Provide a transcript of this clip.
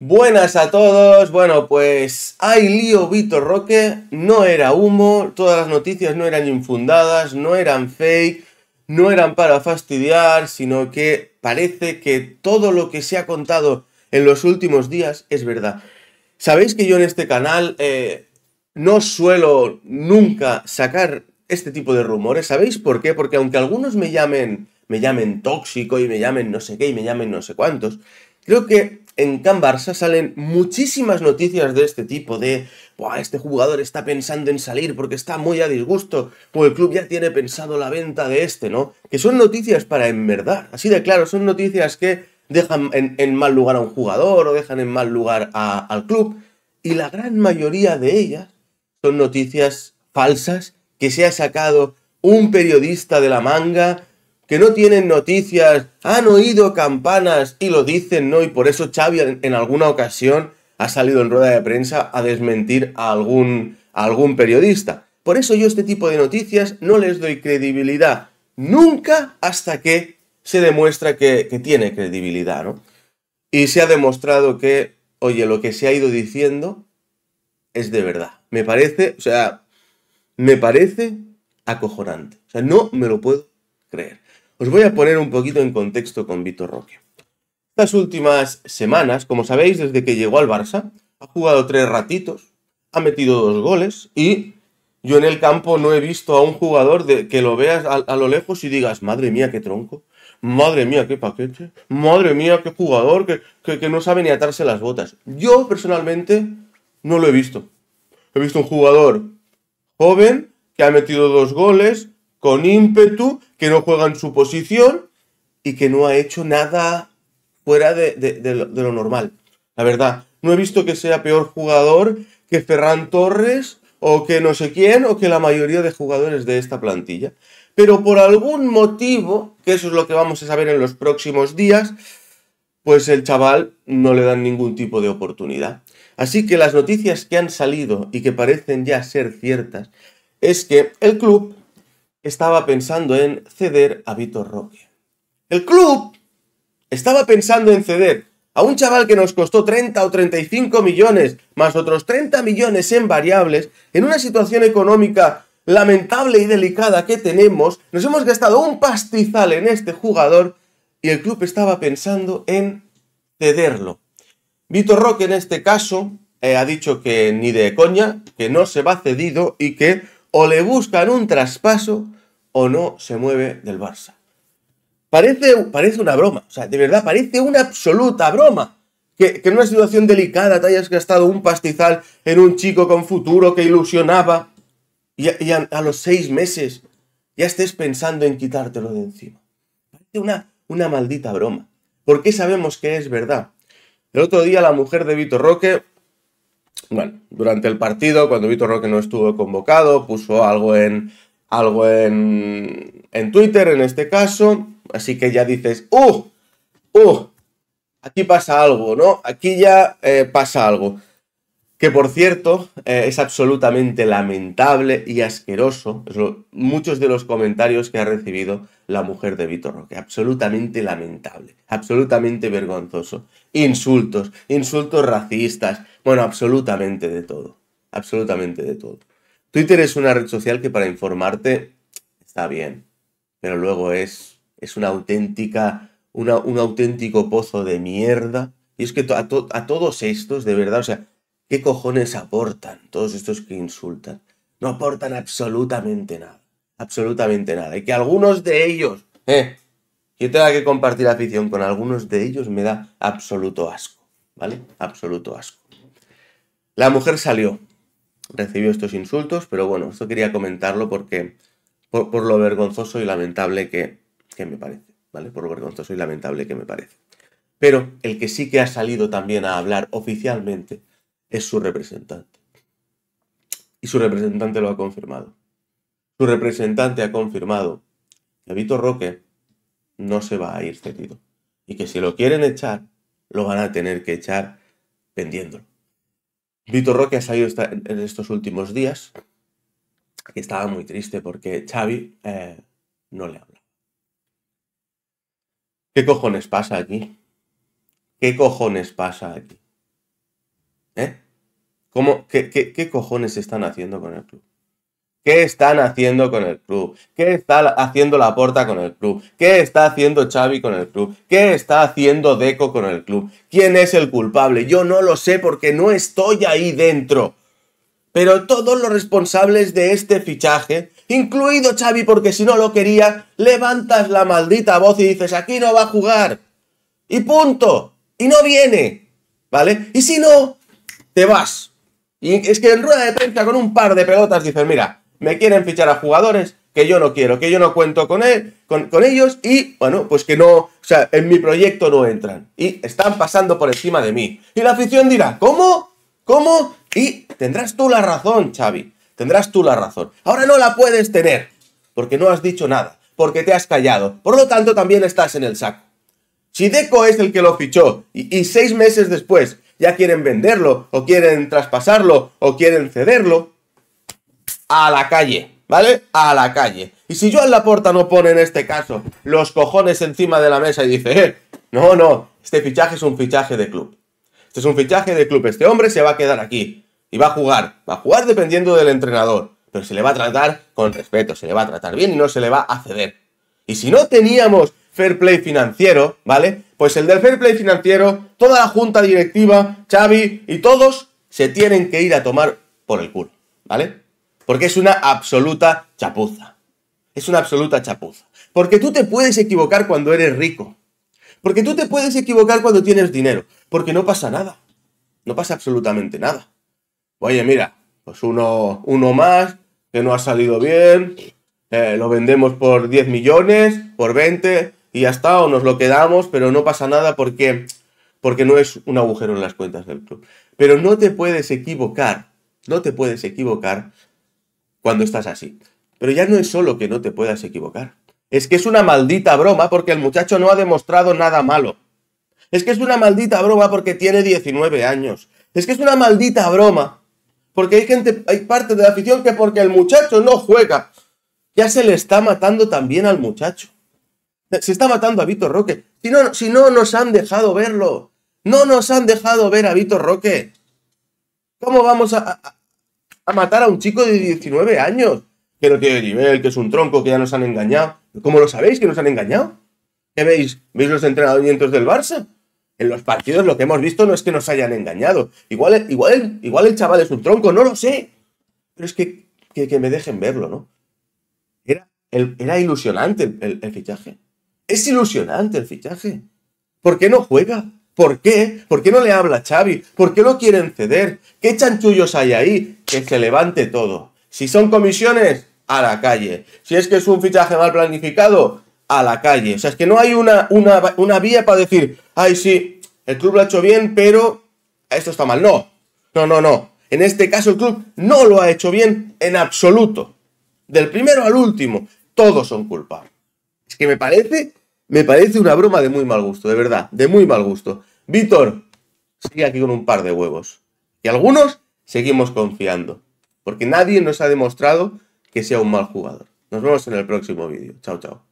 Buenas a todos, bueno pues hay lío Vitor Roque, no era humo, todas las noticias no eran infundadas, no eran fake, no eran para fastidiar, sino que parece que todo lo que se ha contado en los últimos días es verdad. Sabéis que yo en este canal eh, no suelo nunca sacar este tipo de rumores, ¿sabéis por qué? Porque aunque algunos me llamen, me llamen tóxico y me llamen no sé qué y me llamen no sé cuántos, creo que en Can Barça salen muchísimas noticias de este tipo, de este jugador está pensando en salir porque está muy a disgusto, o el club ya tiene pensado la venta de este, ¿no? Que son noticias para en verdad, así de claro, son noticias que dejan en, mal lugar a un jugador o dejan en mal lugar al club, y la gran mayoría de ellas son noticias falsas que se ha sacado un periodista de la manga que no tienen noticias, han oído campanas y lo dicen, ¿no? Y por eso Xavi en alguna ocasión ha salido en rueda de prensa a desmentir a algún, algún periodista. Por eso yo este tipo de noticias no les doy credibilidad. Nunca hasta que se demuestra que, que tiene credibilidad, ¿no? Y se ha demostrado que, oye, lo que se ha ido diciendo es de verdad. Me parece, o sea, me parece acojonante. O sea, no me lo puedo creer. Os voy a poner un poquito en contexto con Vitor Roque. Estas últimas semanas, como sabéis, desde que llegó al Barça, ha jugado tres ratitos, ha metido dos goles y yo en el campo no he visto a un jugador de, que lo veas a, lo lejos y digas, madre mía, qué tronco, madre mía, qué paquete, madre mía, qué jugador que, que no sabe ni atarse las botas. Yo personalmente no lo he visto. He visto un jugador joven que ha metido dos goles, con ímpetu, que no juega en su posición y que no ha hecho nada fuera de, lo, lo, normal. La verdad, no he visto que sea peor jugador que Ferran Torres o que no sé quién o que la mayoría de jugadores de esta plantilla. Pero por algún motivo, que eso es lo que vamos a saber en los próximos días, pues el chaval no le dan ningún tipo de oportunidad. Así que las noticias que han salido y que parecen ya ser ciertas es que el club estaba pensando en ceder a Vitor Roque. El club estaba pensando en ceder a un chaval que nos costó 30 o 35 millones, más otros 30 millones en variables, en una situación económica lamentable y delicada que tenemos, nos hemos gastado un pastizal en este jugador y el club estaba pensando en cederlo. Vitor Roque en este caso eh, ha dicho que ni de coña, que no se va cedido y que o le buscan un traspaso o no se mueve del Barça. Parece, parece una broma, o sea, de verdad, parece una absoluta broma. Que, en una situación delicada te hayas gastado un pastizal en un chico con futuro que ilusionaba y, a, los seis meses ya estés pensando en quitártelo de encima. Parece una, una maldita broma. ¿Por qué sabemos que es verdad? El otro día la mujer de Vitor Roque bueno, durante el partido, cuando Víctor Roque no estuvo convocado, puso algo en. algo en. en Twitter, en este caso. Así que ya dices, ¡uh! ¡uh! Aquí pasa algo, ¿no? Aquí ya eh, pasa algo que por cierto eh, es absolutamente lamentable y asqueroso, muchos de los comentarios que ha recibido la mujer de Vitor Roque, absolutamente lamentable, absolutamente vergonzoso, insultos, insultos racistas, bueno, absolutamente de todo, absolutamente de todo. Twitter es una red social que para informarte está bien, pero luego es, es una auténtica, un auténtico pozo de mierda. Y es que a, a todos estos, de verdad, o sea, ¿Qué cojones aportan todos estos que insultan? No aportan absolutamente nada. Absolutamente nada. Y que algunos de ellos, eh, yo tenga que compartir afición con algunos de ellos me da absoluto asco. ¿Vale? Absoluto asco. La mujer salió. Recibió estos insultos, pero bueno, esto quería comentarlo porque. Por, lo vergonzoso y lamentable que, que me parece. ¿Vale? Por lo vergonzoso y lamentable que me parece. Pero el que sí que ha salido también a hablar oficialmente es su representante. Y su representante lo ha confirmado. Su representante ha confirmado que Vito Roque no se va a ir cedido. Y que si lo quieren echar, lo van a tener que echar vendiéndolo. Vito Roque ha salido en estos últimos días que estaba muy triste porque Xavi eh, no le habla. ¿Qué cojones pasa aquí? ¿Qué cojones pasa aquí? ¿Eh? ¿Cómo, qué, qué, cojones están haciendo con el club? ¿Qué están haciendo con el club? ¿Qué está haciendo Laporta con el club? ¿Qué está haciendo Xavi con el club? ¿Qué está haciendo Deco con el club? ¿Quién es el culpable? Yo no lo sé porque no estoy ahí dentro. Pero todos los responsables de este fichaje, incluido Xavi porque si no lo quería, levantas la maldita voz y dices, aquí no va a jugar. Y punto. Y no viene. ¿Vale? Y si no, te vas. Y es que en rueda de prensa con un par de pelotas dicen, mira, me quieren fichar a jugadores que yo no quiero, que yo no cuento con, él, con, ellos y, bueno, pues que no, o sea, en mi proyecto no entran. Y están pasando por encima de mí. Y la afición dirá, ¿cómo? ¿Cómo? Y tendrás tú la razón, Xavi. Tendrás tú la razón. Ahora no la puedes tener, porque no has dicho nada, porque te has callado. Por lo tanto, también estás en el saco. Si Deco es el que lo fichó y seis meses después ya quieren venderlo, o quieren traspasarlo, o quieren cederlo. A la calle, ¿vale? A la calle. Y si yo a la puerta no pone en este caso los cojones encima de la mesa y dice, eh, no, no, este fichaje es un fichaje de club. Este es un fichaje de club, este hombre se va a quedar aquí y va a jugar, va a jugar dependiendo del entrenador, pero se le va a tratar con respeto, se le va a tratar bien y no se le va a ceder. Y si no teníamos fair play financiero, ¿vale? Pues el del fair play financiero, toda la junta directiva, Xavi y todos se tienen que ir a tomar por el culo, ¿vale? Porque es una absoluta chapuza. Es una absoluta chapuza. Porque tú te puedes equivocar cuando eres rico. Porque tú te puedes equivocar cuando tienes dinero. Porque no pasa nada. No pasa absolutamente nada. Oye, mira, pues uno, uno más, que no ha salido bien, eh, lo vendemos por 10 millones, por 20, y hasta o nos lo quedamos, pero no pasa nada porque, porque no es un agujero en las cuentas del club. Pero no te puedes equivocar, no te puedes equivocar cuando estás así. Pero ya no es solo que no te puedas equivocar, es que es una maldita broma porque el muchacho no ha demostrado nada malo. Es que es una maldita broma porque tiene 19 años. Es que es una maldita broma porque hay gente, hay parte de la afición que porque el muchacho no juega, ya se le está matando también al muchacho. Se está matando a Vitor Roque. Si no, si no nos han dejado verlo. No nos han dejado ver a Vitor Roque. ¿Cómo vamos a, matar a un chico de 19 años? Que no tiene nivel, que es un tronco, que ya nos han engañado. ¿Cómo lo sabéis que nos han engañado? ¿Qué veis? ¿Veis los entrenamientos del Barça? En los partidos lo que hemos visto no es que nos hayan engañado. Igual, igual, igual el chaval es un tronco, no lo sé. Pero es que, me dejen verlo, ¿no? Era, era ilusionante el fichaje. Es ilusionante el fichaje. ¿Por qué no juega? ¿Por qué? ¿Por qué no le habla Xavi? ¿Por qué lo quieren ceder? ¿Qué chanchullos hay ahí? Que se levante todo. Si son comisiones, a la calle. Si es que es un fichaje mal planificado, a la calle. O sea, es que no hay una, una, una vía para decir, ay, sí, el club lo ha hecho bien, pero esto está mal. No, no, no, no. En este caso el club no lo ha hecho bien en absoluto. Del primero al último, todos son culpables. Es que me parece me parece una broma de muy mal gusto, de verdad, de muy mal gusto. Víctor, sigue aquí con un par de huevos. Y algunos seguimos confiando, porque nadie nos ha demostrado que sea un mal jugador. Nos vemos en el próximo vídeo. Chao, chao.